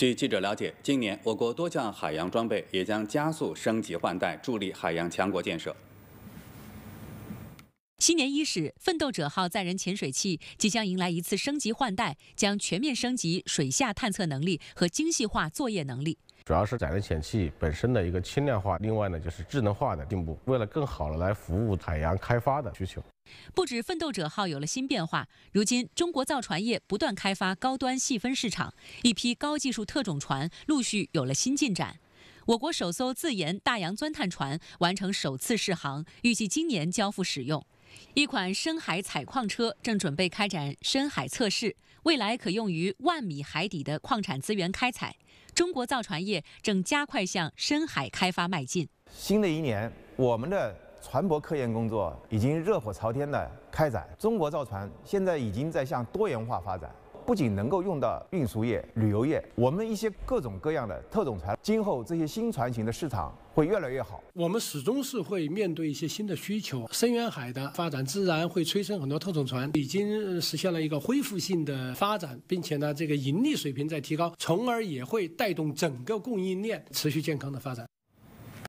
据记者了解，今年我国多项海洋装备也将加速升级换代，助力海洋强国建设。今年伊始，奋斗者号载人潜水器即将迎来一次升级换代，将全面升级水下探测能力和精细化作业能力。主要是载人潜器本身的一个轻量化，另外呢就是智能化的进步，为了更好的来服务海洋开发的需求。不止奋斗者号有了新变化，如今中国造船业不断开发高端细分市场，一批高技术特种船陆续有了新进展。我国首艘自研大洋钻探船完成首次试航，预计今年交付使用。一款深海采矿车正准备开展深海测试，未来可用于万米海底的矿产资源开采。中国造船业正加快向深海开发迈进。新的一年，我们的船舶科研工作已经热火朝天地开展。中国造船现在已经在向多元化发展。不仅能够用到运输业、旅游业，我们一些各种各样的特种船，今后这些新船型的市场会越来越好。我们始终是会面对一些新的需求，深远海的发展自然会催生很多特种船，已经实现了一个恢复性的发展，并且呢，这个盈利水平在提高，从而也会带动整个供应链持续健康的发展。